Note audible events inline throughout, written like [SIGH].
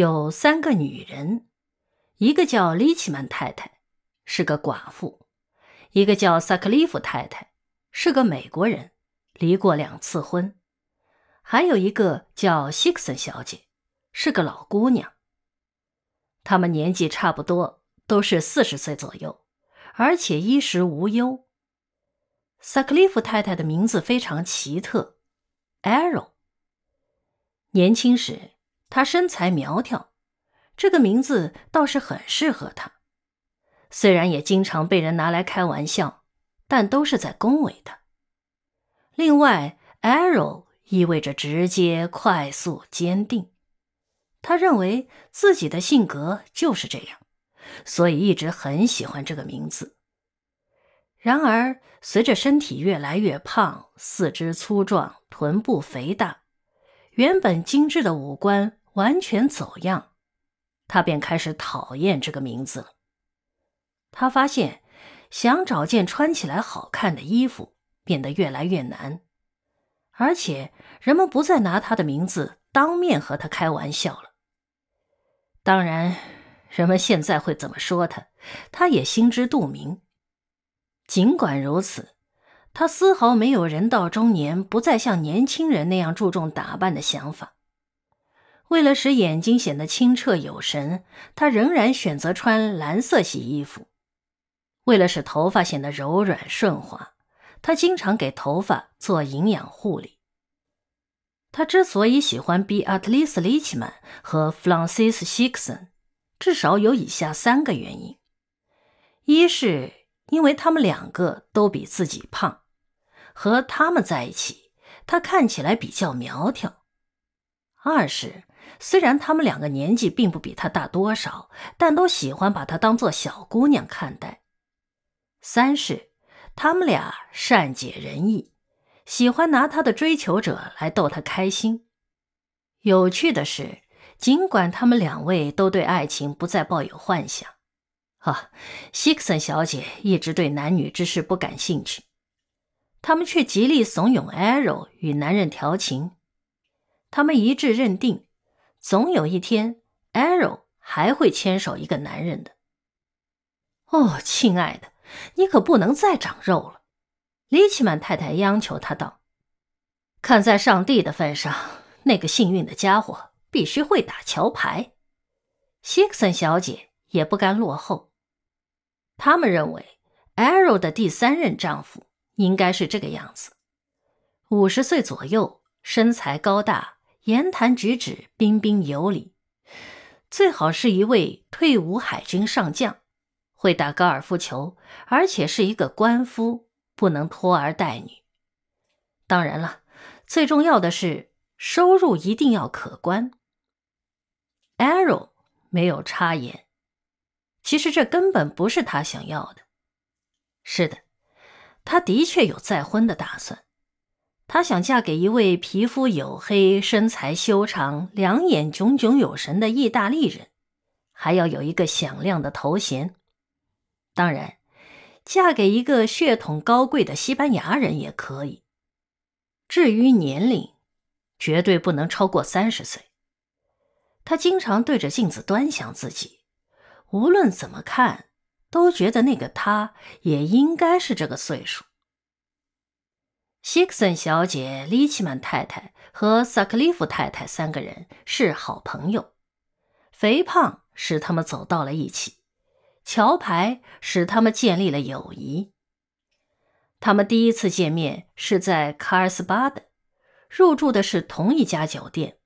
有三个女人，一个叫利奇曼太太，是个寡妇；一个叫萨克利夫太太，是个美国人，离过两次婚；还有一个叫希克森小姐，是个老姑娘。她们年纪差不多，都是四十岁左右，而且衣食无忧。萨克利夫太太的名字非常奇特，Arrow。年轻时。他身材苗条，这个名字倒是很适合他。虽然也经常被人拿来开玩笑，但都是在恭维他。另外，Arrow 意味着直接、快速、坚定。他认为自己的性格就是这样，所以一直很喜欢这个名字。然而，随着身体越来越胖，四肢粗壮，臀部肥大，原本精致的五官。完全走样，他便开始讨厌这个名字了。他发现，想找件穿起来好看的衣服变得越来越难，而且人们不再拿他的名字当面和他开玩笑了。当然，人们现在会怎么说他，他也心知肚明。尽管如此，他丝毫没有人到中年不再像年轻人那样注重打扮的想法。为了使眼睛显得清澈有神，她仍然选择穿蓝色系衣服。为了使头发显得柔软顺滑，她经常给头发做营养护理。她之所以喜欢 b e a t r i s l i c h m a n 和 Francis s i x o n 至少有以下三个原因：一是因为他们两个都比自己胖，和他们在一起，她看起来比较苗条；二是。虽然他们两个年纪并不比他大多少，但都喜欢把她当做小姑娘看待。三是，他们俩善解人意，喜欢拿他的追求者来逗他开心。有趣的是，尽管他们两位都对爱情不再抱有幻想，啊，希克森小姐一直对男女之事不感兴趣，他们却极力怂恿 Arrow 与男人调情。他们一致认定。总有一天，艾 w 还会牵手一个男人的。哦，亲爱的，你可不能再长肉了，里奇曼太太央求他道。看在上帝的份上，那个幸运的家伙必须会打桥牌。希克森小姐也不甘落后，他们认为艾 w 的第三任丈夫应该是这个样子：五十岁左右，身材高大。言谈举止彬彬有礼，最好是一位退伍海军上将，会打高尔夫球，而且是一个官夫，不能拖儿带女。当然了，最重要的是收入一定要可观。Arrow 没有插言，其实这根本不是他想要的。是的，他的确有再婚的打算。她想嫁给一位皮肤黝黑、身材修长、两眼炯炯有神的意大利人，还要有一个响亮的头衔。当然，嫁给一个血统高贵的西班牙人也可以。至于年龄，绝对不能超过三十岁。她经常对着镜子端详自己，无论怎么看，都觉得那个她也应该是这个岁数。希克森小姐、利奇曼太太和萨克利夫太太三个人是好朋友，肥胖使他们走到了一起，桥牌使他们建立了友谊。他们第一次见面是在卡尔斯巴德，入住的是同一家酒店，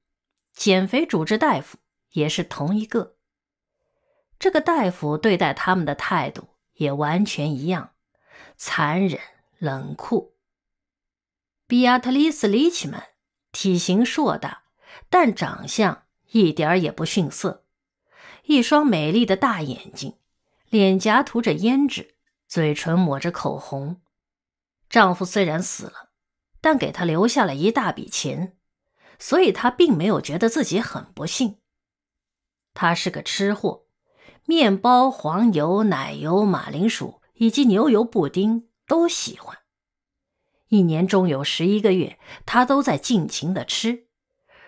减肥主治大夫也是同一个。这个大夫对待他们的态度也完全一样，残忍冷酷。比亚特丽斯里奇曼体型硕大，但长相一点也不逊色。一双美丽的大眼睛，脸颊涂着胭脂，嘴唇抹着口红。丈夫虽然死了，但给她留下了一大笔钱，所以她并没有觉得自己很不幸。她是个吃货，面包、黄油、奶油、马铃薯以及牛油布丁都喜欢。一年中有十一个月，他都在尽情的吃，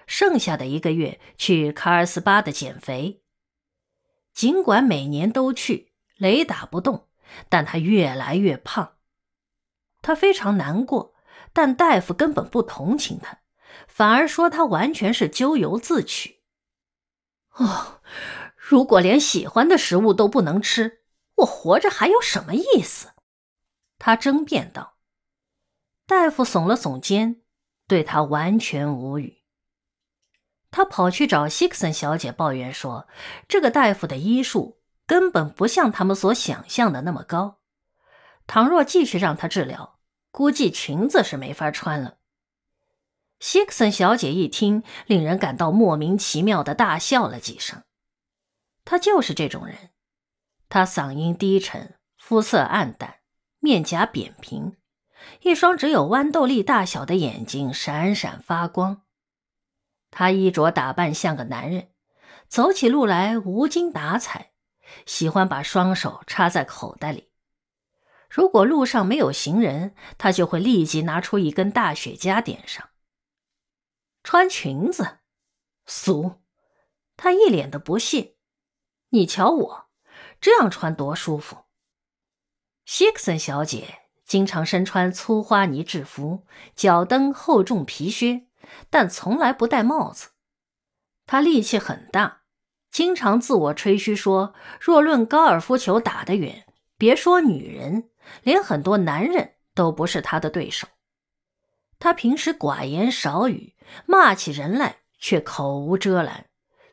剩下的一个月去卡尔斯巴的减肥。尽管每年都去，雷打不动，但他越来越胖。他非常难过，但大夫根本不同情他，反而说他完全是咎由自取。哦，如果连喜欢的食物都不能吃，我活着还有什么意思？他争辩道。大夫耸了耸肩，对他完全无语。他跑去找希克森小姐抱怨说：“这个大夫的医术根本不像他们所想象的那么高。倘若继续让他治疗，估计裙子是没法穿了。”希克森小姐一听，令人感到莫名其妙的大笑了几声。他就是这种人。他嗓音低沉，肤色暗淡，面颊扁平。一双只有豌豆粒大小的眼睛闪闪发光。他衣着打扮像个男人，走起路来无精打采，喜欢把双手插在口袋里。如果路上没有行人，他就会立即拿出一根大雪茄点上。穿裙子，俗。他一脸的不屑：“你瞧我，这样穿多舒服。”希克森小姐。经常身穿粗花呢制服，脚蹬厚重皮靴，但从来不戴帽子。他力气很大，经常自我吹嘘说：若论高尔夫球打得远，别说女人，连很多男人都不是他的对手。他平时寡言少语，骂起人来却口无遮拦，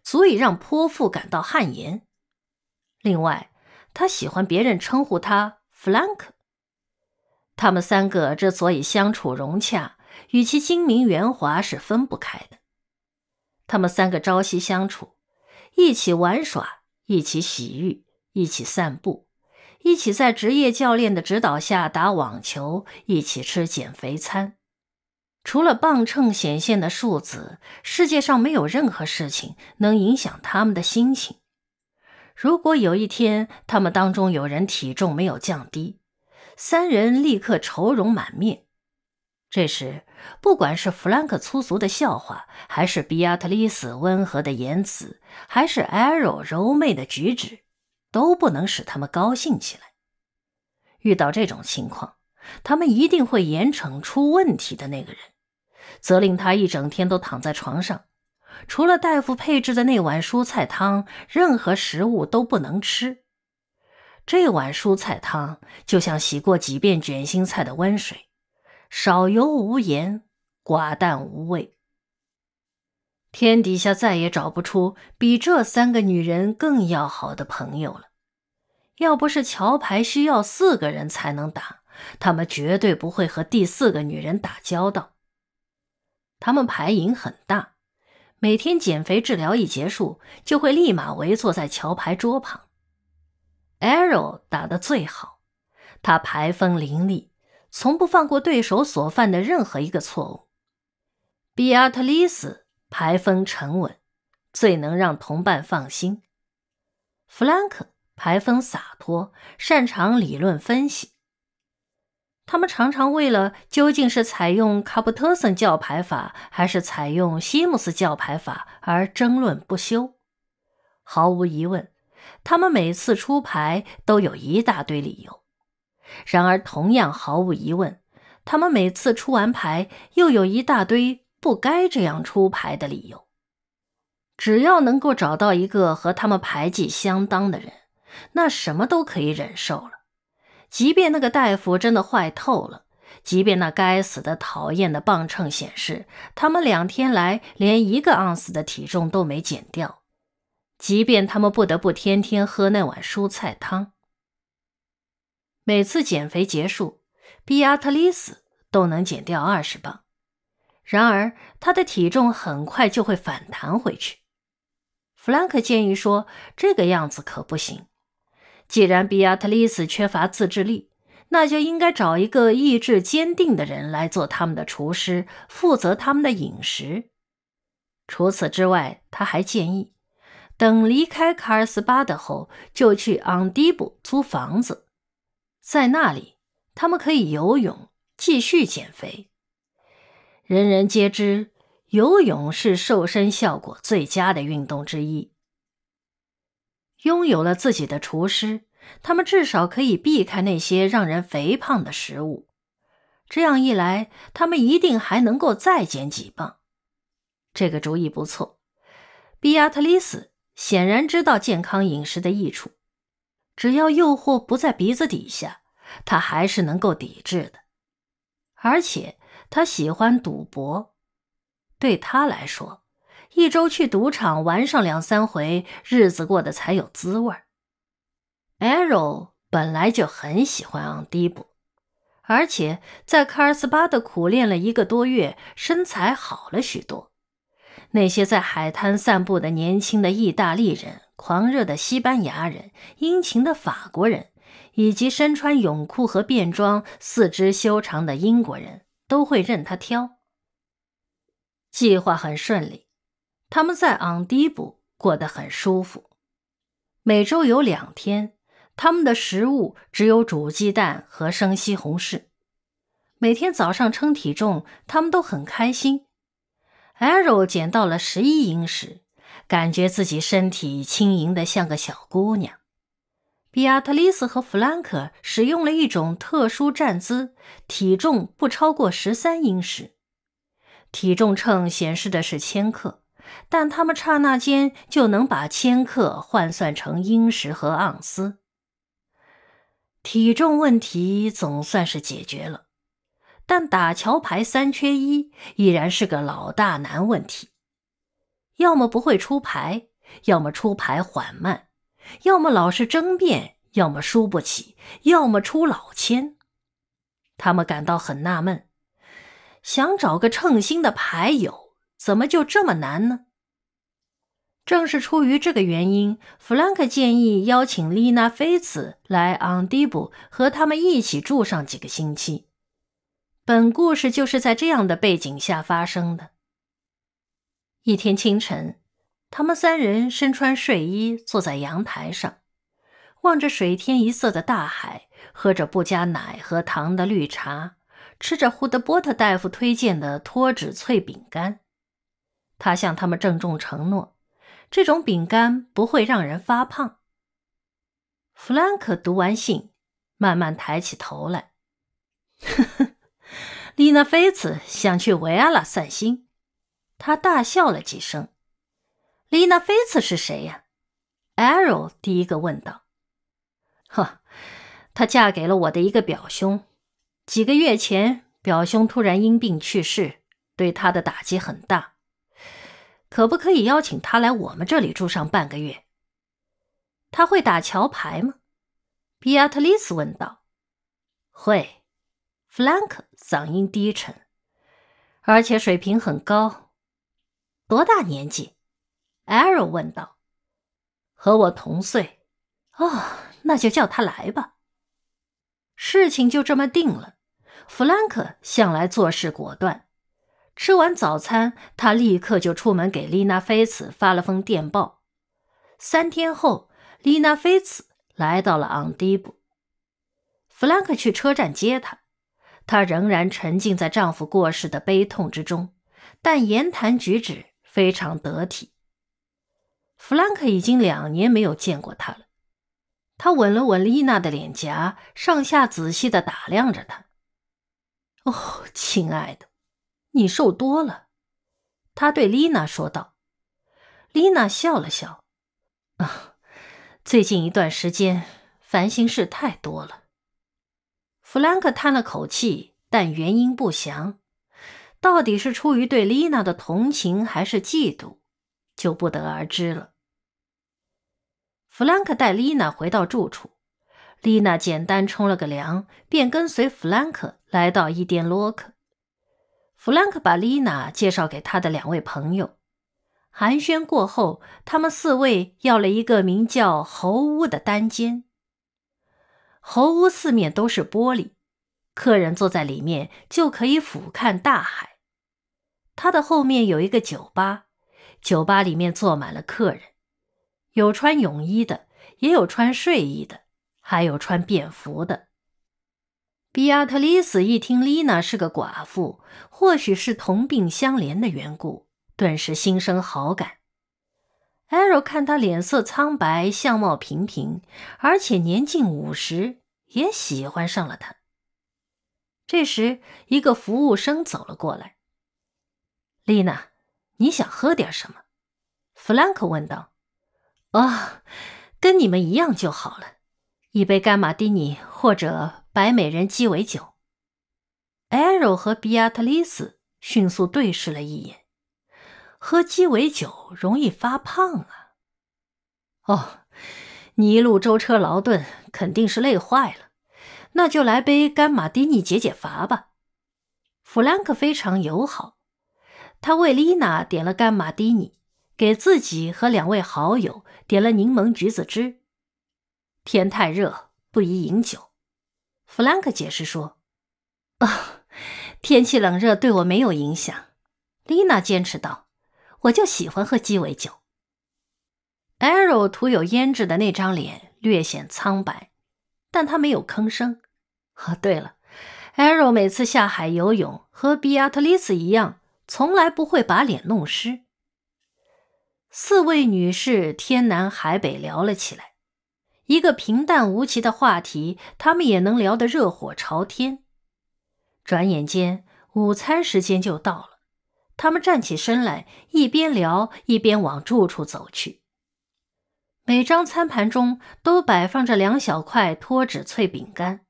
足以让泼妇感到汗颜。另外，他喜欢别人称呼他“弗兰克”。他们三个之所以相处融洽，与其精明圆滑是分不开的。他们三个朝夕相处，一起玩耍，一起洗浴，一起散步，一起在职业教练的指导下打网球，一起吃减肥餐。除了磅秤显现的数字，世界上没有任何事情能影响他们的心情。如果有一天他们当中有人体重没有降低，三人立刻愁容满面。这时，不管是弗兰克粗俗的笑话，还是比亚特丽斯温和的言辞，还是艾罗柔媚的举止，都不能使他们高兴起来。遇到这种情况，他们一定会严惩出问题的那个人，责令他一整天都躺在床上，除了大夫配制的那碗蔬菜汤，任何食物都不能吃。这碗蔬菜汤就像洗过几遍卷心菜的温水，少油无盐，寡淡无味。天底下再也找不出比这三个女人更要好的朋友了。要不是桥牌需要四个人才能打，他们绝对不会和第四个女人打交道。他们牌瘾很大，每天减肥治疗一结束，就会立马围坐在桥牌桌旁。Arrow 打得最好，他排风凌厉，从不放过对手所犯的任何一个错误。比亚特 t 斯牌排风沉稳，最能让同伴放心。弗兰克牌排风洒脱，擅长理论分析。他们常常为了究竟是采用卡布特森教牌法还是采用西姆斯教牌法而争论不休。毫无疑问。他们每次出牌都有一大堆理由，然而同样毫无疑问，他们每次出完牌又有一大堆不该这样出牌的理由。只要能够找到一个和他们牌技相当的人，那什么都可以忍受了。即便那个大夫真的坏透了，即便那该死的讨厌的磅秤显示他们两天来连一个盎司的体重都没减掉。即便他们不得不天天喝那碗蔬菜汤，每次减肥结束，比亚特丽斯都能减掉二十磅。然而，他的体重很快就会反弹回去。弗兰克建议说：“这个样子可不行。既然比亚特丽斯缺乏自制力，那就应该找一个意志坚定的人来做他们的厨师，负责他们的饮食。除此之外，他还建议。”等离开卡尔斯巴德后，就去昂迪布租房子，在那里他们可以游泳，继续减肥。人人皆知，游泳是瘦身效果最佳的运动之一。拥有了自己的厨师，他们至少可以避开那些让人肥胖的食物。这样一来，他们一定还能够再减几磅。这个主意不错，比亚特丽斯。显然知道健康饮食的益处，只要诱惑不在鼻子底下，他还是能够抵制的。而且他喜欢赌博，对他来说，一周去赌场玩上两三回，日子过得才有滋味儿。o w 本来就很喜欢昂迪布，而且在卡尔斯巴的苦练了一个多月，身材好了许多。那些在海滩散步的年轻的意大利人、狂热的西班牙人、殷勤的法国人，以及身穿泳裤和便装、四肢修长的英国人都会任他挑。计划很顺利，他们在昂迪布过得很舒服。每周有两天，他们的食物只有煮鸡蛋和生西红柿。每天早上称体重，他们都很开心。Arrow 捡到了十一英石，感觉自己身体轻盈的像个小姑娘。比亚特丽斯和弗兰克使用了一种特殊站姿，体重不超过十三英石。体重秤显示的是千克，但他们刹那间就能把千克换算成英石和盎司。体重问题总算是解决了。但打桥牌三缺一依然是个老大难问题，要么不会出牌，要么出牌缓慢，要么老是争辩，要么输不起，要么出老千。他们感到很纳闷，想找个称心的牌友，怎么就这么难呢？正是出于这个原因，弗兰克建议邀请丽娜·菲茨来昂迪布和他们一起住上几个星期。本故事就是在这样的背景下发生的。一天清晨，他们三人身穿睡衣，坐在阳台上，望着水天一色的大海，喝着不加奶和糖的绿茶，吃着胡德波特大夫推荐的脱脂脆饼干。他向他们郑重承诺，这种饼干不会让人发胖。弗兰克读完信，慢慢抬起头来，呵呵。丽娜菲茨想去维阿拉散心，他大笑了几声。丽娜菲茨是谁呀？艾罗第一个问道。呵，她嫁给了我的一个表兄。几个月前，表兄突然因病去世，对他的打击很大。可不可以邀请她来我们这里住上半个月？他会打桥牌吗？比亚特丽斯问道。会。弗兰克嗓音低沉，而且水平很高。多大年纪？艾瑞问道。和我同岁。哦，那就叫他来吧。事情就这么定了。弗兰克向来做事果断。吃完早餐，他立刻就出门给丽娜·菲茨发了封电报。三天后，丽娜·菲茨来到了昂蒂布。弗兰克去车站接她。她仍然沉浸在丈夫过世的悲痛之中，但言谈举止非常得体。弗兰克已经两年没有见过她了。他吻了吻丽娜的脸颊，上下仔细的打量着她。“哦，亲爱的，你瘦多了。”他对丽娜说道。丽娜笑了笑。“啊，最近一段时间，烦心事太多了。”弗兰克叹了口气，但原因不详，到底是出于对丽娜的同情还是嫉妒，就不得而知了。弗兰克带丽娜回到住处，丽娜简单冲了个凉，便跟随弗兰克来到伊甸洛克。弗兰克把丽娜介绍给他的两位朋友，寒暄过后，他们四位要了一个名叫侯屋的单间。猴屋四面都是玻璃，客人坐在里面就可以俯瞰大海。它的后面有一个酒吧，酒吧里面坐满了客人，有穿泳衣的，也有穿睡衣的，还有穿便服的。比亚特丽斯一听丽娜是个寡妇，或许是同病相怜的缘故，顿时心生好感。艾罗看她脸色苍白，相貌平平，而且年近五十。也喜欢上了他。这时，一个服务生走了过来。“丽娜，你想喝点什么？”弗兰克问道。“啊，跟你们一样就好了，一杯干马丁尼或者白美人鸡尾酒。” Arrow 和比亚特丽斯迅速对视了一眼，“喝鸡尾酒容易发胖啊。”哦。你一路舟车劳顿，肯定是累坏了，那就来杯干马提尼解解乏吧。弗兰克非常友好，他为丽娜点了干马提尼，给自己和两位好友点了柠檬橘子汁。天太热，不宜饮酒，弗兰克解释说。啊，天气冷热对我没有影响。丽娜坚持道，我就喜欢喝鸡尾酒。Aero 涂有胭脂的那张脸略显苍白，但他没有吭声。哦，对了，Aero 每次下海游泳和 Beatrice 一样，从来不会把脸弄湿。四位女士天南海北聊了起来，一个平淡无奇的话题，她们也能聊得热火朝天。转眼间，午餐时间就到了，她们站起身来，一边聊一边往住处走去。每张餐盘中都摆放着两小块脱脂脆饼干。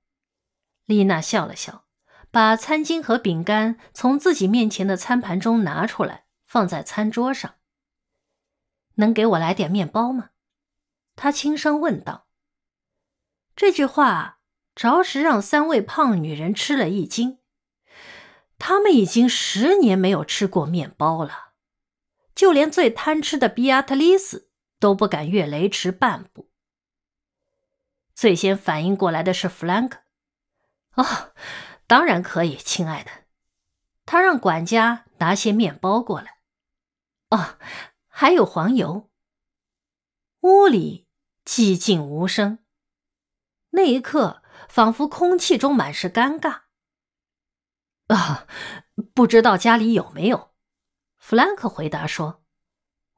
丽娜笑了笑，把餐巾和饼干从自己面前的餐盘中拿出来，放在餐桌上。能给我来点面包吗？她轻声问道。这句话着实让三位胖女人吃了一惊。她们已经十年没有吃过面包了，就连最贪吃的比亚特丽斯都不敢越雷池半步。最先反应过来的是弗兰克。哦，当然可以，亲爱的。他让管家拿些面包过来。哦，还有黄油。屋里寂静无声，那一刻仿佛空气中满是尴尬。啊，不知道家里有没有？弗兰克回答说：“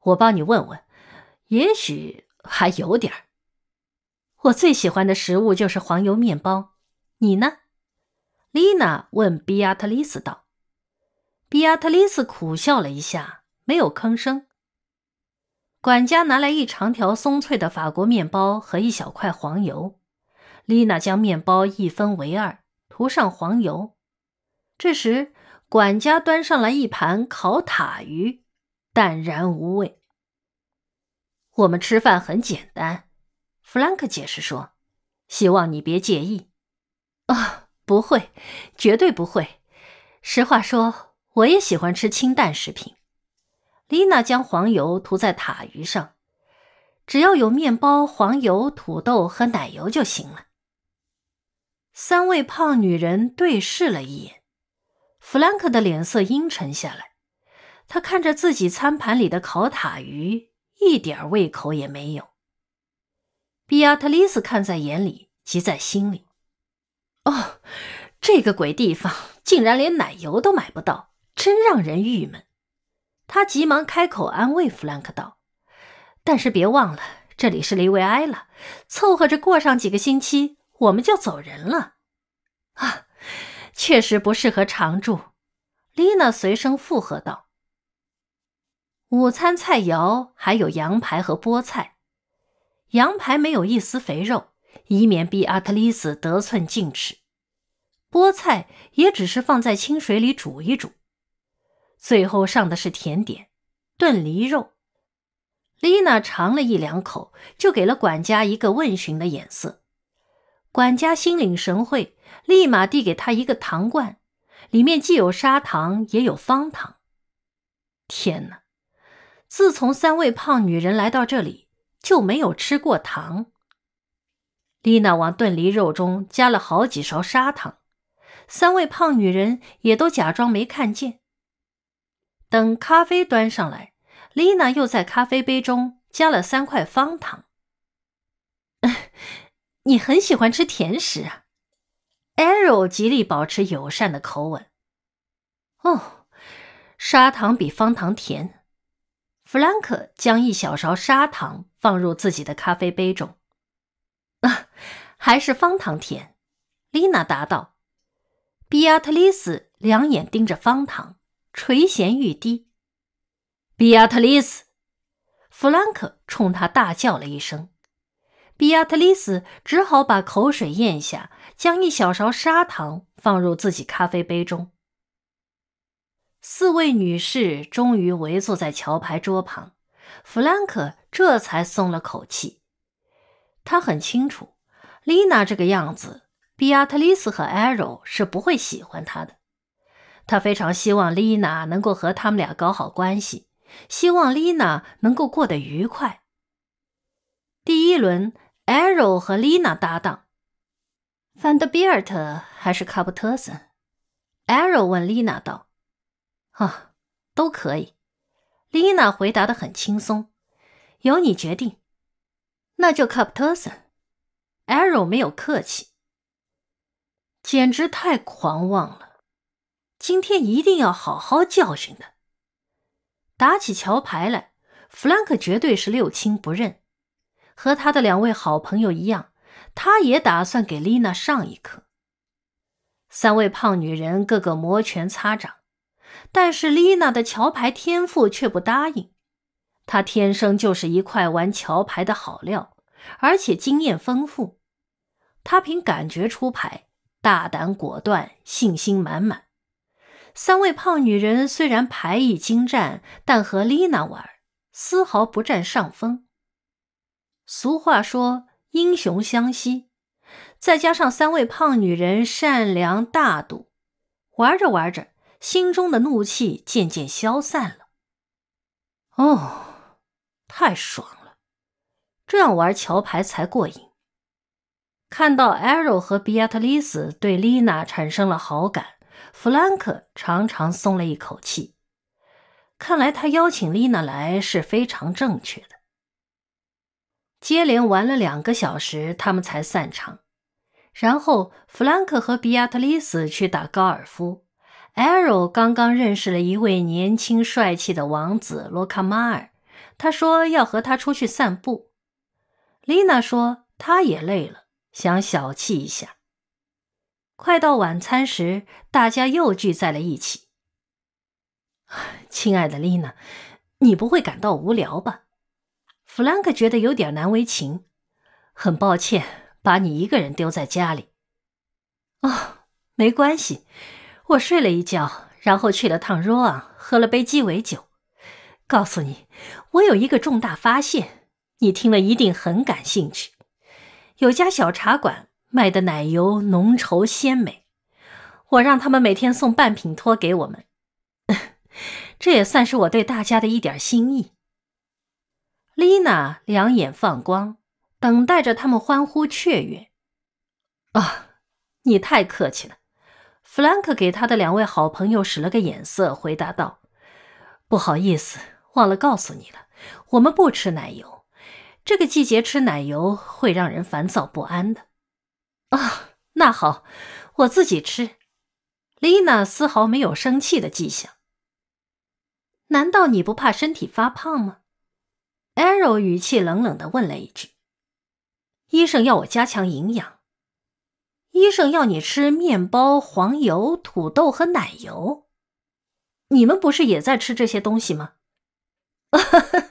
我帮你问问。”也许还有点儿。我最喜欢的食物就是黄油面包。你呢？丽娜问比亚特丽斯道。比亚特丽斯苦笑了一下，没有吭声。管家拿来一长条松脆的法国面包和一小块黄油。丽娜将面包一分为二，涂上黄油。这时，管家端上来一盘烤塔鱼，淡然无味。我们吃饭很简单，弗兰克解释说：“希望你别介意。”啊，不会，绝对不会。实话说，我也喜欢吃清淡食品。丽娜将黄油涂在塔鱼上，只要有面包、黄油、土豆和奶油就行了。三位胖女人对视了一眼，弗兰克的脸色阴沉下来，他看着自己餐盘里的烤塔鱼。一点胃口也没有。比亚特丽斯看在眼里，急在心里。哦，这个鬼地方竟然连奶油都买不到，真让人郁闷。他急忙开口安慰弗兰克道：“但是别忘了，这里是利维埃了，凑合着过上几个星期，我们就走人了。”啊，确实不适合常住。丽娜随声附和道。午餐菜肴还有羊排和菠菜，羊排没有一丝肥肉，以免逼阿特丽斯得寸进尺。菠菜也只是放在清水里煮一煮。最后上的是甜点，炖梨肉。丽娜尝了一两口，就给了管家一个问询的眼色。管家心领神会，立马递给他一个糖罐，里面既有砂糖也有方糖。天哪！自从三位胖女人来到这里，就没有吃过糖。丽娜往炖梨肉中加了好几勺砂糖，三位胖女人也都假装没看见。等咖啡端上来，丽娜又在咖啡杯中加了三块方糖。[LAUGHS] 你很喜欢吃甜食，啊艾 w 极力保持友善的口吻。哦，砂糖比方糖甜。弗兰克将一小勺砂糖放入自己的咖啡杯中。还是方糖甜，丽娜答道。比亚特丽斯两眼盯着方糖，垂涎欲滴。比亚特丽斯，弗兰克冲他大叫了一声。比亚特丽斯只好把口水咽下，将一小勺砂糖放入自己咖啡杯中。四位女士终于围坐在桥牌桌旁，弗兰克这才松了口气。他很清楚，丽娜这个样子，比阿特丽斯和艾柔是不会喜欢她的。他非常希望丽娜能够和他们俩搞好关系，希望丽娜能够过得愉快。第一轮，艾柔和丽娜搭档，范德比尔特还是卡布特森。艾柔问丽娜道。啊，都可以。丽娜回答的很轻松，由你决定。那就 Captain Arrow 没有客气，简直太狂妄了。今天一定要好好教训他。打起桥牌来，弗兰克绝对是六亲不认。和他的两位好朋友一样，他也打算给丽娜上一课。三位胖女人个个摩拳擦掌。但是丽娜的桥牌天赋却不答应。她天生就是一块玩桥牌的好料，而且经验丰富。她凭感觉出牌，大胆果断，信心满满。三位胖女人虽然牌艺精湛，但和丽娜玩丝毫不占上风。俗话说“英雄相惜”，再加上三位胖女人善良大度，玩着玩着。心中的怒气渐渐消散了。哦，太爽了！这样玩桥牌才过瘾。看到艾 w 和比亚特丽斯对丽娜产生了好感，弗兰克长长松了一口气。看来他邀请丽娜来是非常正确的。接连玩了两个小时，他们才散场。然后弗兰克和比亚特丽斯去打高尔夫。Arrow 刚刚认识了一位年轻帅气的王子罗卡马尔，他说要和他出去散步。丽娜说她也累了，想小憩一下。快到晚餐时，大家又聚在了一起。亲爱的丽娜，你不会感到无聊吧？弗兰克觉得有点难为情，很抱歉把你一个人丢在家里。哦，没关系。我睡了一觉，然后去了趟若昂，喝了杯鸡尾酒。告诉你，我有一个重大发现，你听了一定很感兴趣。有家小茶馆卖的奶油浓稠鲜美，我让他们每天送半品托给我们，[LAUGHS] 这也算是我对大家的一点心意。丽娜两眼放光，等待着他们欢呼雀跃。啊，你太客气了。弗兰克给他的两位好朋友使了个眼色，回答道：“不好意思，忘了告诉你了，我们不吃奶油。这个季节吃奶油会让人烦躁不安的。”啊，那好，我自己吃。丽娜丝毫没有生气的迹象。难道你不怕身体发胖吗？” o w 语气冷冷的问了一句。“医生要我加强营养。”医生要你吃面包、黄油、土豆和奶油，你们不是也在吃这些东西吗？[LAUGHS]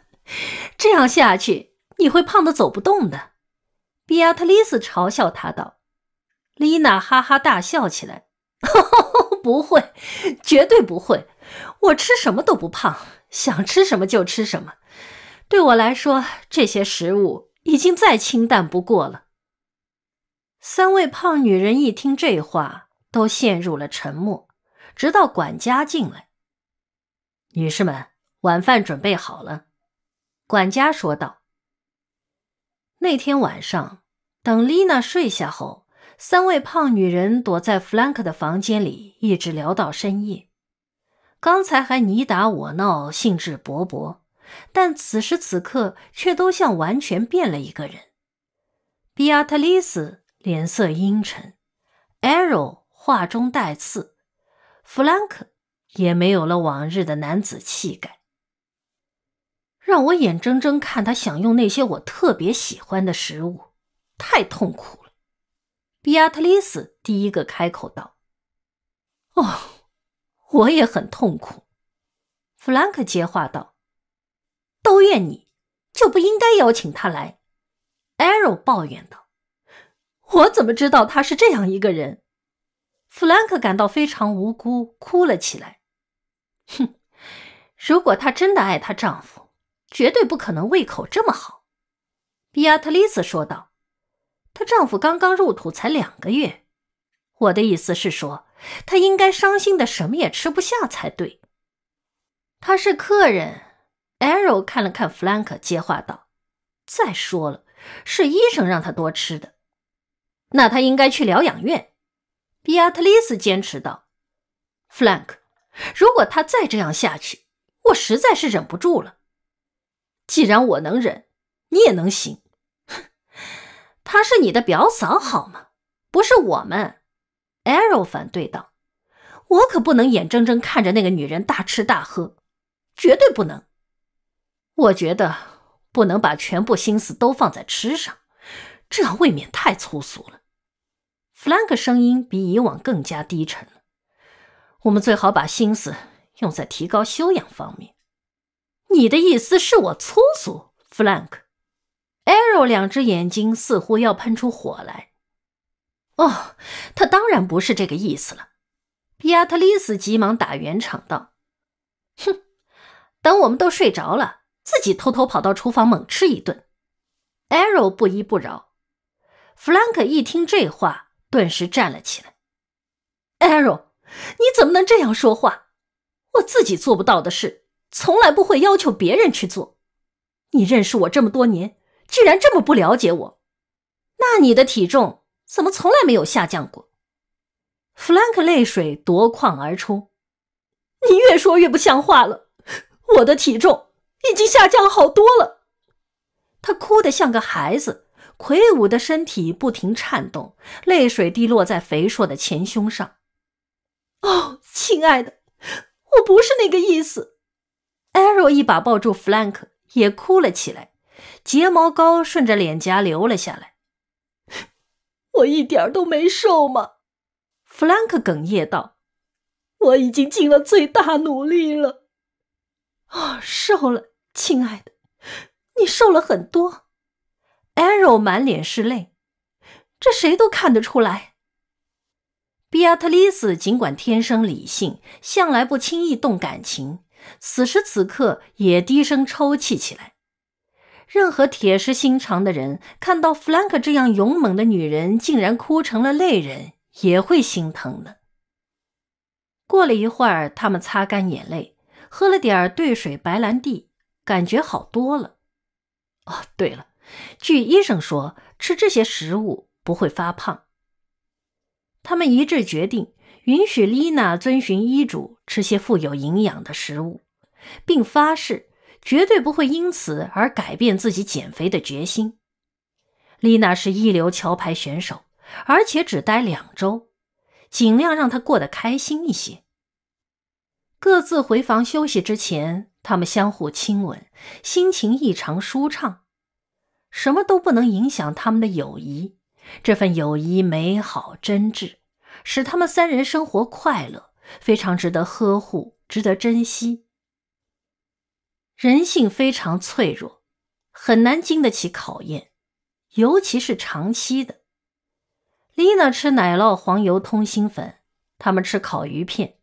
这样下去你会胖的走不动的。”比亚特丽斯嘲笑他道。丽娜哈哈大笑起来：“ [LAUGHS] 不会，绝对不会！我吃什么都不胖，想吃什么就吃什么。对我来说，这些食物已经再清淡不过了。”三位胖女人一听这话，都陷入了沉默。直到管家进来，女士们，晚饭准备好了。”管家说道。那天晚上，等丽娜睡下后，三位胖女人躲在弗兰克的房间里，一直聊到深夜。刚才还你打我闹，兴致勃勃，但此时此刻却都像完全变了一个人。比亚特丽斯。脸色阴沉，Arrow 话中带刺 f 兰 a n k 也没有了往日的男子气概。让我眼睁睁看他享用那些我特别喜欢的食物，太痛苦了。比亚特丽斯第一个开口道：“哦，我也很痛苦弗兰克接话道：“都怨你，就不应该邀请他来。”Arrow 抱怨道。我怎么知道他是这样一个人？弗兰克感到非常无辜，哭了起来。哼，如果她真的爱她丈夫，绝对不可能胃口这么好。比亚特丽斯说道：“她丈夫刚刚入土才两个月，我的意思是说，她应该伤心的什么也吃不下才对。”她是客人。艾 w 看了看弗兰克，接话道：“再说了，是医生让她多吃的。”那他应该去疗养院，比亚特丽斯坚持道。弗兰克，如果他再这样下去，我实在是忍不住了。既然我能忍，你也能行。哼，[LAUGHS] 他是你的表嫂，好吗？不是我们。Arrow 反对道。我可不能眼睁睁看着那个女人大吃大喝，绝对不能。我觉得不能把全部心思都放在吃上，这样未免太粗俗了。弗兰克声音比以往更加低沉。我们最好把心思用在提高修养方面。你的意思是我粗俗？弗兰克。o w 两只眼睛似乎要喷出火来。哦，他当然不是这个意思了。比亚特丽斯急忙打圆场道：“哼，等我们都睡着了，自己偷偷跑到厨房猛吃一顿。” o w 不依不饶。弗兰克一听这话。顿时站了起来，Arrow，你怎么能这样说话？我自己做不到的事，从来不会要求别人去做。你认识我这么多年，居然这么不了解我。那你的体重怎么从来没有下降过 f 兰 a n k 泪水夺眶而出，你越说越不像话了。我的体重已经下降好多了，他哭得像个孩子。魁梧的身体不停颤动，泪水滴落在肥硕的前胸上。哦，亲爱的，我不是那个意思。艾 w 一把抱住弗兰克，也哭了起来，睫毛膏顺着脸颊流了下来。我一点儿都没瘦嘛，弗兰克哽咽道：“我已经尽了最大努力了。”哦，瘦了，亲爱的，你瘦了很多。Arrow 满脸是泪，这谁都看得出来。比亚特丽斯尽管天生理性，向来不轻易动感情，此时此刻也低声抽泣起来。任何铁石心肠的人看到弗兰克这样勇猛的女人竟然哭成了泪人，也会心疼的。过了一会儿，他们擦干眼泪，喝了点兑水白兰地，感觉好多了。哦，对了。据医生说，吃这些食物不会发胖。他们一致决定允许丽娜遵循医嘱吃些富有营养的食物，并发誓绝对不会因此而改变自己减肥的决心。丽娜是一流桥牌选手，而且只待两周，尽量让她过得开心一些。各自回房休息之前，他们相互亲吻，心情异常舒畅。什么都不能影响他们的友谊，这份友谊美好真挚，使他们三人生活快乐，非常值得呵护，值得珍惜。人性非常脆弱，很难经得起考验，尤其是长期的。丽娜吃奶酪、黄油、通心粉，他们吃烤鱼片；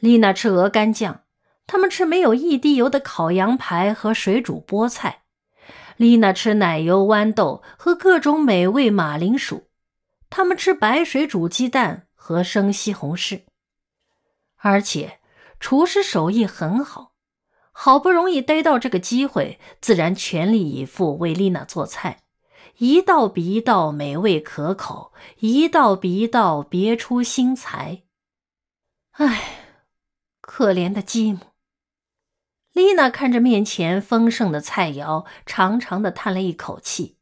丽娜吃鹅肝酱，他们吃没有一滴油的烤羊排和水煮菠菜。丽娜吃奶油豌豆和各种美味马铃薯，他们吃白水煮鸡蛋和生西红柿。而且厨师手艺很好，好不容易逮到这个机会，自然全力以赴为丽娜做菜，一道比一道美味可口，一道比一道别出心裁。唉，可怜的继母。丽娜看着面前丰盛的菜肴，长长的叹了一口气。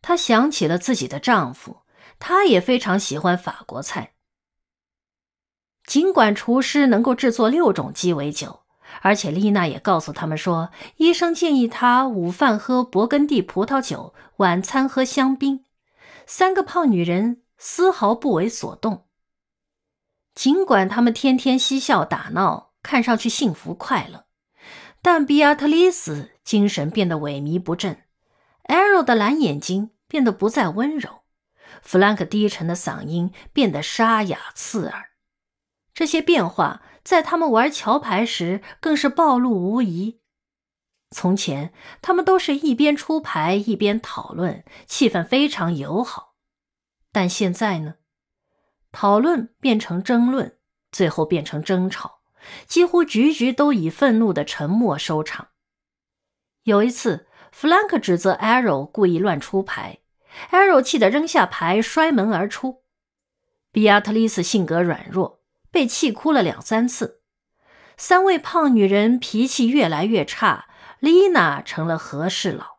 她想起了自己的丈夫，她也非常喜欢法国菜。尽管厨师能够制作六种鸡尾酒，而且丽娜也告诉他们说，医生建议她午饭喝勃艮第葡萄酒，晚餐喝香槟。三个胖女人丝毫不为所动。尽管她们天天嬉笑打闹，看上去幸福快乐。但比亚特丽斯精神变得萎靡不振，艾 w 的蓝眼睛变得不再温柔，弗兰克低沉的嗓音变得沙哑刺耳。这些变化在他们玩桥牌时更是暴露无遗。从前他们都是一边出牌一边讨论，气氛非常友好。但现在呢？讨论变成争论，最后变成争吵。几乎局局都以愤怒的沉默收场。有一次，弗兰克指责 Arrow 故意乱出牌，a r r o w 气得扔下牌，摔门而出。比亚特丽斯性格软弱，被气哭了两三次。三位胖女人脾气越来越差，丽娜成了和事佬。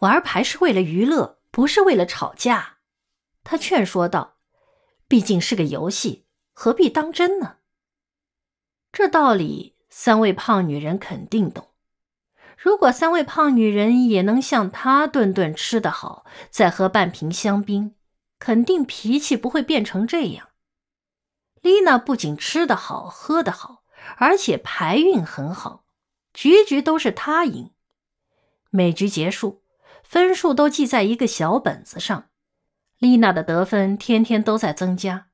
玩牌是为了娱乐，不是为了吵架。她劝说道：“毕竟是个游戏，何必当真呢？”这道理，三位胖女人肯定懂。如果三位胖女人也能像她顿顿吃得好，再喝半瓶香槟，肯定脾气不会变成这样。丽娜不仅吃得好、喝得好，而且牌运很好，局局都是她赢。每局结束，分数都记在一个小本子上，丽娜的得分天天都在增加。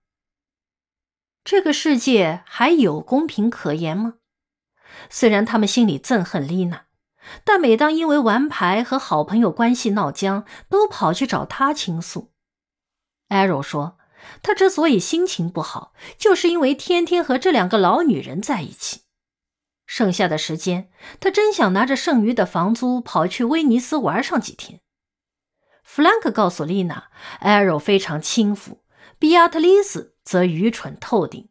这个世界还有公平可言吗？虽然他们心里憎恨丽娜，但每当因为玩牌和好朋友关系闹僵，都跑去找她倾诉。艾 w 说，他之所以心情不好，就是因为天天和这两个老女人在一起。剩下的时间，他真想拿着剩余的房租跑去威尼斯玩上几天。弗兰克告诉丽娜，艾 w 非常轻浮。比亚特丽斯则愚蠢透顶，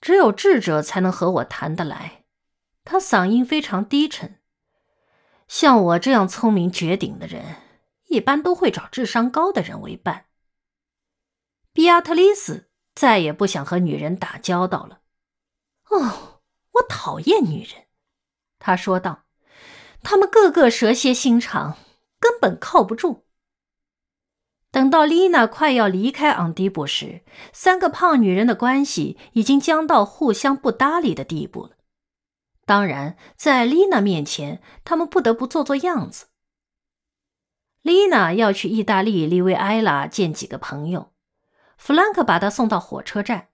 只有智者才能和我谈得来。他嗓音非常低沉，像我这样聪明绝顶的人，一般都会找智商高的人为伴。比亚特丽斯再也不想和女人打交道了。哦，我讨厌女人，他说道，他们个个蛇蝎心肠，根本靠不住。等到丽娜快要离开昂蒂布时，三个胖女人的关系已经僵到互相不搭理的地步了。当然，在丽娜面前，他们不得不做做样子。丽娜要去意大利利维埃拉见几个朋友，弗兰克把她送到火车站。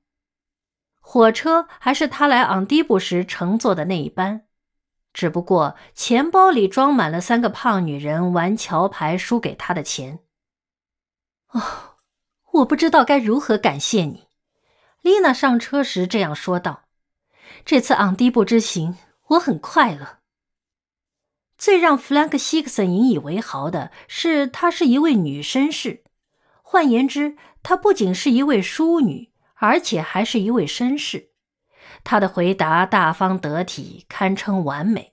火车还是他来昂蒂布时乘坐的那一班，只不过钱包里装满了三个胖女人玩桥牌输给他的钱。哦，我不知道该如何感谢你，丽娜上车时这样说道。这次昂迪不知行，我很快乐。最让弗兰克·希克森引以为豪的是，她是一位女绅士，换言之，她不仅是一位淑女，而且还是一位绅士。她的回答大方得体，堪称完美。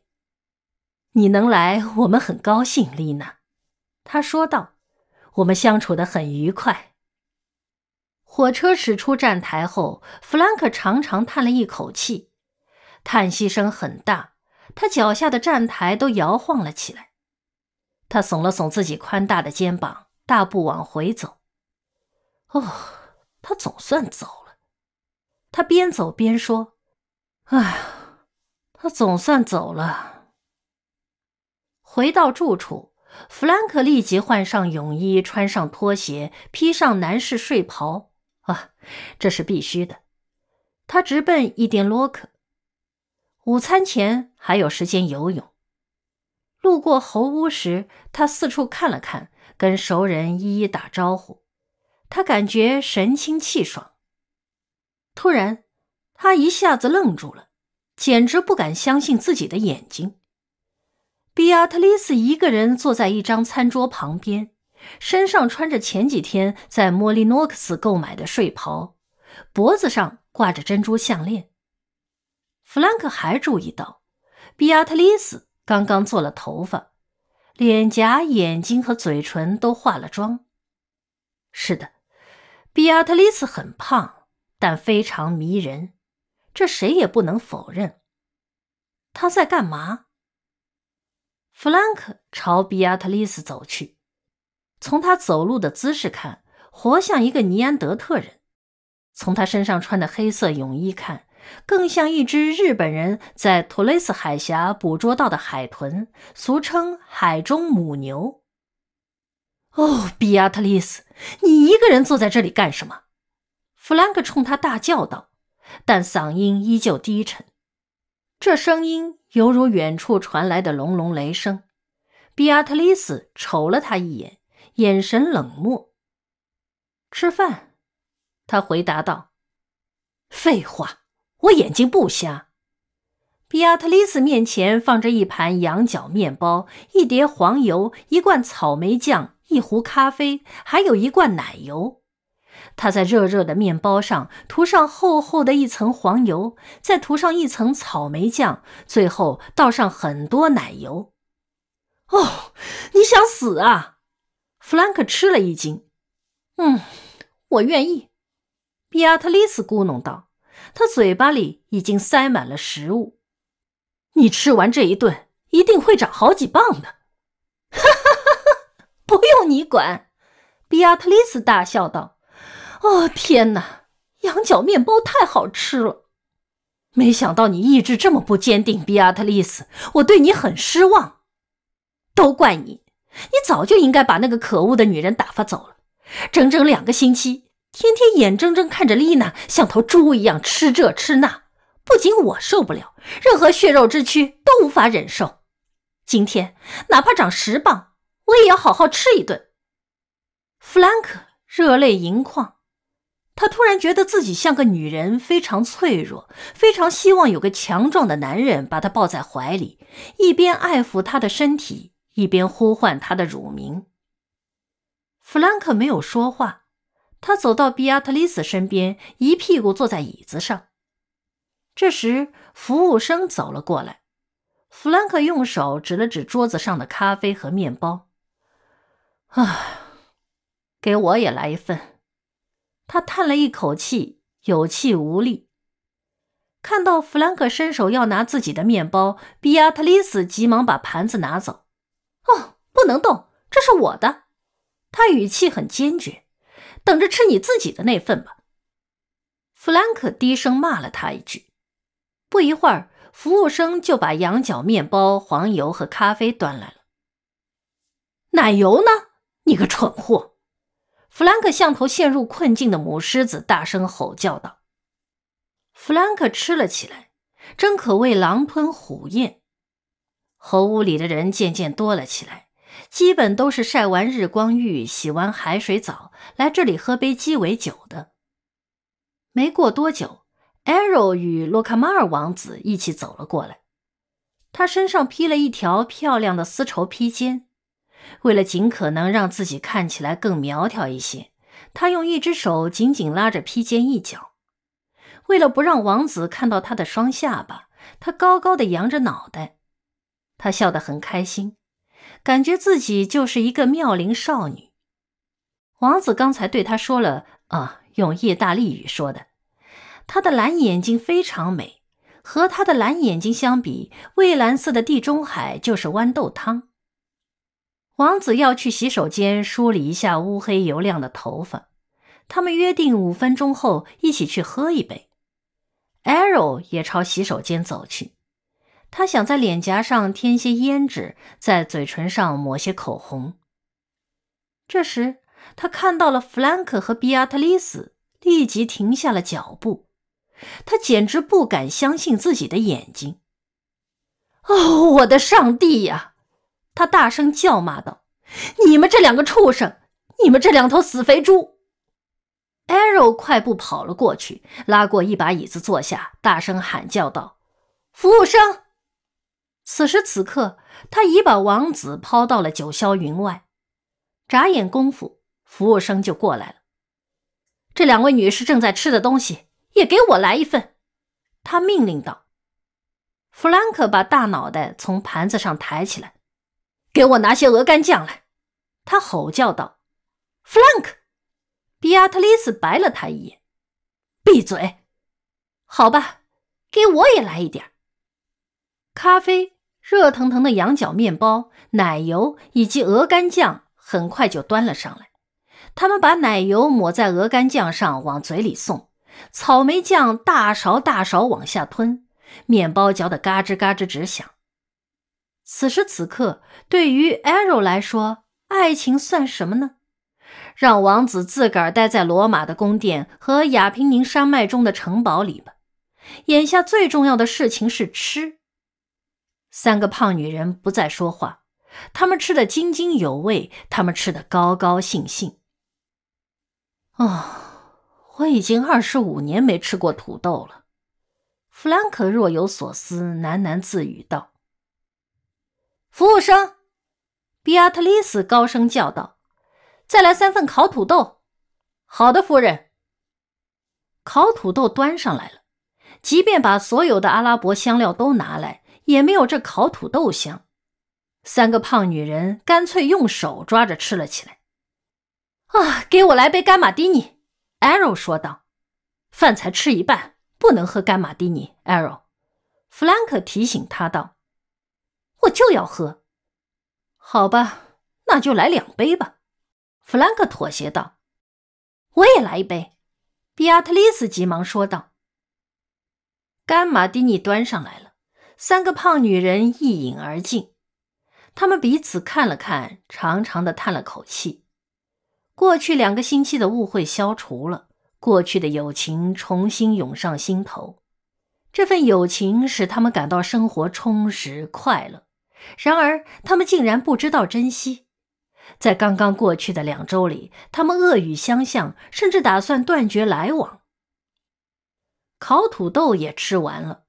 你能来，我们很高兴，丽娜，他说道。我们相处得很愉快。火车驶出站台后，弗兰克长长叹了一口气，叹息声很大，他脚下的站台都摇晃了起来。他耸了耸自己宽大的肩膀，大步往回走。哦，他总算走了。他边走边说：“哎呀，他总算走了。”回到住处。弗兰克立即换上泳衣，穿上拖鞋，披上男士睡袍。啊，这是必须的。他直奔伊甸洛克。午餐前还有时间游泳。路过猴屋时，他四处看了看，跟熟人一一打招呼。他感觉神清气爽。突然，他一下子愣住了，简直不敢相信自己的眼睛。比亚特丽斯一个人坐在一张餐桌旁边，身上穿着前几天在莫利诺克斯购买的睡袍，脖子上挂着珍珠项链。弗兰克还注意到，比亚特丽斯刚刚做了头发，脸颊、眼睛和嘴唇都化了妆。是的，比亚特丽斯很胖，但非常迷人，这谁也不能否认。他在干嘛？弗兰克朝比亚特丽斯走去，从他走路的姿势看，活像一个尼安德特人；从他身上穿的黑色泳衣看，更像一只日本人在托雷斯海峡捕捉到的海豚，俗称“海中母牛”。哦，比亚特丽斯，你一个人坐在这里干什么？弗兰克冲他大叫道，但嗓音依旧低沉。这声音。犹如远处传来的隆隆雷声，比亚特丽斯瞅了他一眼，眼神冷漠。吃饭，他回答道：“废话，我眼睛不瞎。”比亚特丽斯面前放着一盘羊角面包、一碟黄油、一罐草莓酱、一壶咖啡，还有一罐奶油。他在热热的面包上涂上厚厚的一层黄油，再涂上一层草莓酱，最后倒上很多奶油。哦，你想死啊！弗兰克吃了一惊。嗯，我愿意。比亚特丽斯咕哝道。他嘴巴里已经塞满了食物。你吃完这一顿，一定会长好几磅的。哈哈哈哈不用你管。比亚特丽斯大笑道。哦天哪，羊角面包太好吃了！没想到你意志这么不坚定，比阿特丽斯，我对你很失望。都怪你，你早就应该把那个可恶的女人打发走了。整整两个星期，天天眼睁睁看着丽娜像头猪一样吃这吃那，不仅我受不了，任何血肉之躯都无法忍受。今天哪怕长十磅，我也要好好吃一顿。弗兰克热泪盈眶。他突然觉得自己像个女人，非常脆弱，非常希望有个强壮的男人把她抱在怀里，一边爱抚她的身体，一边呼唤她的乳名。弗兰克没有说话，他走到比亚特丽斯身边，一屁股坐在椅子上。这时，服务生走了过来，弗兰克用手指了指桌子上的咖啡和面包，“啊，给我也来一份。”他叹了一口气，有气无力。看到弗兰克伸手要拿自己的面包，比亚特丽斯急忙把盘子拿走。“哦，不能动，这是我的。”他语气很坚决，“等着吃你自己的那份吧。”弗兰克低声骂了他一句。不一会儿，服务生就把羊角面包、黄油和咖啡端来了。“奶油呢？你个蠢货！”弗兰克像头陷入困境的母狮子，大声吼叫道：“弗兰克吃了起来，真可谓狼吞虎咽。”猴屋里的人渐渐多了起来，基本都是晒完日光浴、洗完海水澡来这里喝杯鸡尾酒的。没过多久，艾 w 与洛卡马尔王子一起走了过来，他身上披了一条漂亮的丝绸披肩。为了尽可能让自己看起来更苗条一些，他用一只手紧紧拉着披肩一角。为了不让王子看到他的双下巴，他高高的扬着脑袋。他笑得很开心，感觉自己就是一个妙龄少女。王子刚才对他说了：“啊，用意大利语说的，他的蓝眼睛非常美。和他的蓝眼睛相比，蔚蓝色的地中海就是豌豆汤。”王子要去洗手间梳理一下乌黑油亮的头发，他们约定五分钟后一起去喝一杯。艾 w 也朝洗手间走去，他想在脸颊上添些胭脂，在嘴唇上抹些口红。这时，他看到了弗兰克和比亚特丽斯，立即停下了脚步。他简直不敢相信自己的眼睛！哦，我的上帝呀！他大声叫骂道：“你们这两个畜生，你们这两头死肥猪！”艾 w 快步跑了过去，拉过一把椅子坐下，大声喊叫道：“服务生！”此时此刻，他已把王子抛到了九霄云外。眨眼功夫，服务生就过来了。这两位女士正在吃的东西，也给我来一份。”他命令道。弗兰克把大脑袋从盘子上抬起来。给我拿些鹅肝酱来！他吼叫道。Frank，比亚特丽斯白了他一眼。闭嘴！好吧，给我也来一点咖啡、热腾腾的羊角面包、奶油以及鹅肝酱很快就端了上来。他们把奶油抹在鹅肝酱上，往嘴里送。草莓酱大勺大勺往下吞。面包嚼得嘎吱嘎吱直响。此时此刻，对于艾 w 来说，爱情算什么呢？让王子自个儿待在罗马的宫殿和亚平宁山脉中的城堡里吧。眼下最重要的事情是吃。三个胖女人不再说话，她们吃得津津有味，她们吃得高高兴兴。啊，我已经二十五年没吃过土豆了。弗兰克若有所思，喃喃自语道。服务生，比亚特丽斯高声叫道：“再来三份烤土豆。”“好的，夫人。”烤土豆端上来了。即便把所有的阿拉伯香料都拿来，也没有这烤土豆香。三个胖女人干脆用手抓着吃了起来。“啊，给我来杯干马丁尼。”艾 w 说道。“饭才吃一半，不能喝干马丁尼。”艾 w 弗兰克提醒他道。我就要喝，好吧，那就来两杯吧。”弗兰克妥协道。“我也来一杯。”比亚特丽斯急忙说道。干马丁尼端上来了，三个胖女人一饮而尽。她们彼此看了看，长长的叹了口气。过去两个星期的误会消除了，过去的友情重新涌上心头。这份友情使她们感到生活充实快乐。然而，他们竟然不知道珍惜。在刚刚过去的两周里，他们恶语相向，甚至打算断绝来往。烤土豆也吃完了。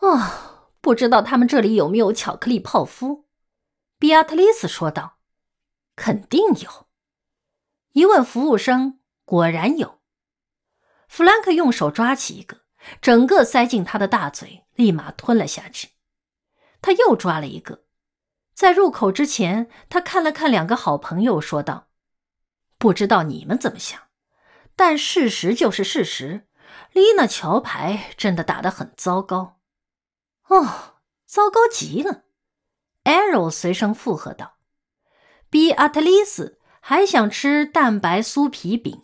啊，不知道他们这里有没有巧克力泡芙？比亚特丽斯说道：“肯定有。”一问服务生，果然有。弗兰克用手抓起一个，整个塞进他的大嘴，立马吞了下去。他又抓了一个，在入口之前，他看了看两个好朋友，说道：“不知道你们怎么想，但事实就是事实。丽娜桥牌真的打得很糟糕，哦，糟糕极了。” Arrow 随声附和道：“比阿特丽斯还想吃蛋白酥皮饼。”